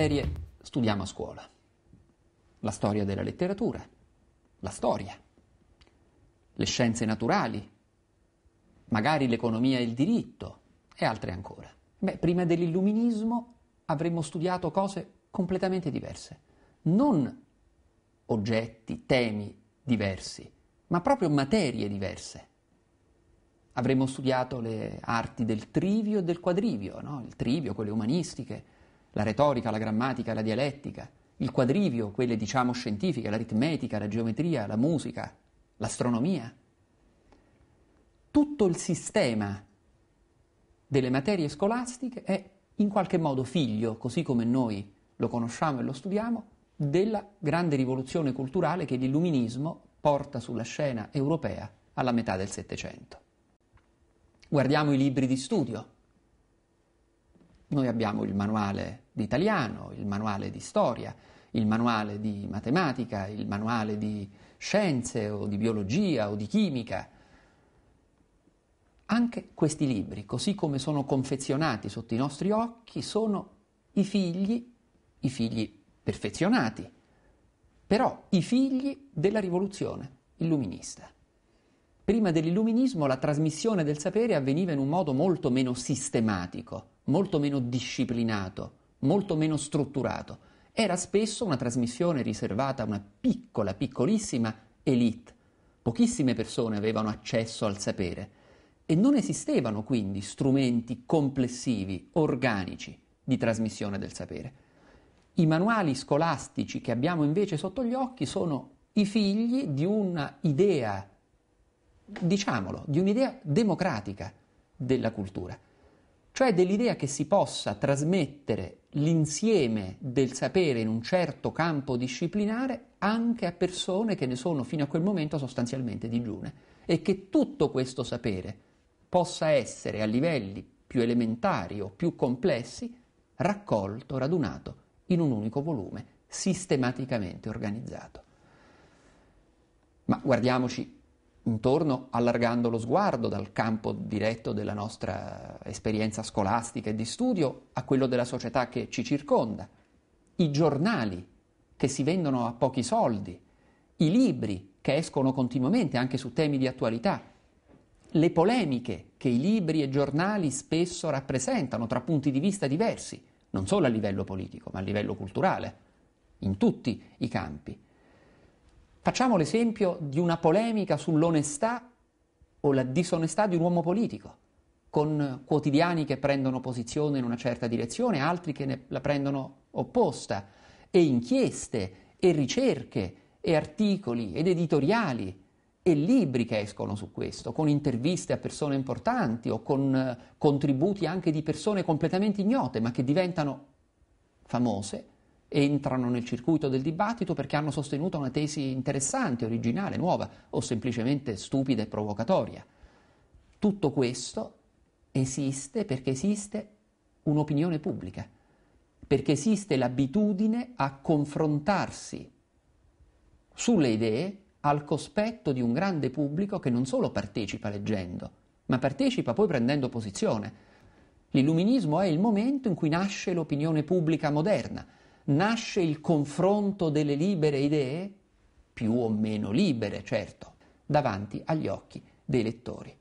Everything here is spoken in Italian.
materie studiamo a scuola. La storia della letteratura, la storia, le scienze naturali, magari l'economia e il diritto e altre ancora. Beh, prima dell'illuminismo avremmo studiato cose completamente diverse, non oggetti, temi diversi, ma proprio materie diverse. Avremmo studiato le arti del trivio e del quadrivio, no? il trivio, quelle umanistiche, la retorica, la grammatica, la dialettica, il quadrivio, quelle diciamo scientifiche, l'aritmetica, la geometria, la musica, l'astronomia. Tutto il sistema delle materie scolastiche è in qualche modo figlio, così come noi lo conosciamo e lo studiamo, della grande rivoluzione culturale che l'illuminismo porta sulla scena europea alla metà del Settecento. Guardiamo i libri di studio noi abbiamo il manuale di italiano, il manuale di storia, il manuale di matematica, il manuale di scienze o di biologia o di chimica. Anche questi libri, così come sono confezionati sotto i nostri occhi, sono i figli, i figli perfezionati, però i figli della rivoluzione illuminista. Prima dell'illuminismo la trasmissione del sapere avveniva in un modo molto meno sistematico, molto meno disciplinato, molto meno strutturato. Era spesso una trasmissione riservata a una piccola, piccolissima elite. Pochissime persone avevano accesso al sapere e non esistevano quindi strumenti complessivi, organici di trasmissione del sapere. I manuali scolastici che abbiamo invece sotto gli occhi sono i figli di un'idea diciamolo, di un'idea democratica della cultura, cioè dell'idea che si possa trasmettere l'insieme del sapere in un certo campo disciplinare anche a persone che ne sono fino a quel momento sostanzialmente digiune e che tutto questo sapere possa essere a livelli più elementari o più complessi raccolto, radunato in un unico volume, sistematicamente organizzato. Ma guardiamoci intorno allargando lo sguardo dal campo diretto della nostra esperienza scolastica e di studio a quello della società che ci circonda, i giornali che si vendono a pochi soldi, i libri che escono continuamente anche su temi di attualità, le polemiche che i libri e giornali spesso rappresentano tra punti di vista diversi, non solo a livello politico, ma a livello culturale, in tutti i campi. Facciamo l'esempio di una polemica sull'onestà o la disonestà di un uomo politico, con quotidiani che prendono posizione in una certa direzione, altri che ne la prendono opposta, e inchieste, e ricerche, e articoli, ed editoriali, e libri che escono su questo, con interviste a persone importanti o con eh, contributi anche di persone completamente ignote, ma che diventano famose entrano nel circuito del dibattito perché hanno sostenuto una tesi interessante, originale, nuova o semplicemente stupida e provocatoria. Tutto questo esiste perché esiste un'opinione pubblica, perché esiste l'abitudine a confrontarsi sulle idee al cospetto di un grande pubblico che non solo partecipa leggendo, ma partecipa poi prendendo posizione. L'illuminismo è il momento in cui nasce l'opinione pubblica moderna, nasce il confronto delle libere idee, più o meno libere certo, davanti agli occhi dei lettori.